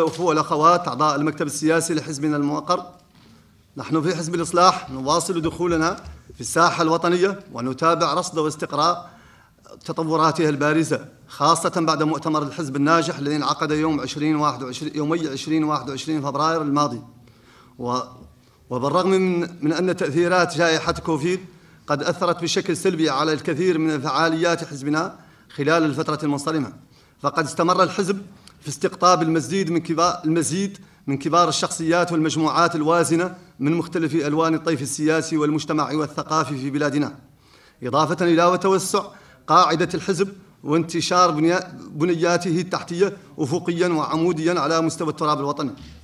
الأخوة والأخوات أعضاء المكتب السياسي لحزبنا الموقر نحن في حزب الإصلاح نواصل دخولنا في الساحة الوطنية ونتابع رصد واستقراء تطوراتها البارزة خاصة بعد مؤتمر الحزب الناجح الذي انعقد يوم 20 21 يومي 20 21 فبراير الماضي و وبالرغم من من أن تأثيرات جائحة كوفيد قد أثرت بشكل سلبي على الكثير من فعاليات حزبنا خلال الفترة المنصرمة فقد استمر الحزب في استقطاب المزيد من كبار المزيد من كبار الشخصيات والمجموعات الوازنة من مختلف ألوان الطيف السياسي والمجتمعي والثقافي في بلادنا إضافة إلى توسع قاعدة الحزب وانتشار بنياته التحتية أفقيا وعموديا على مستوى التراب الوطني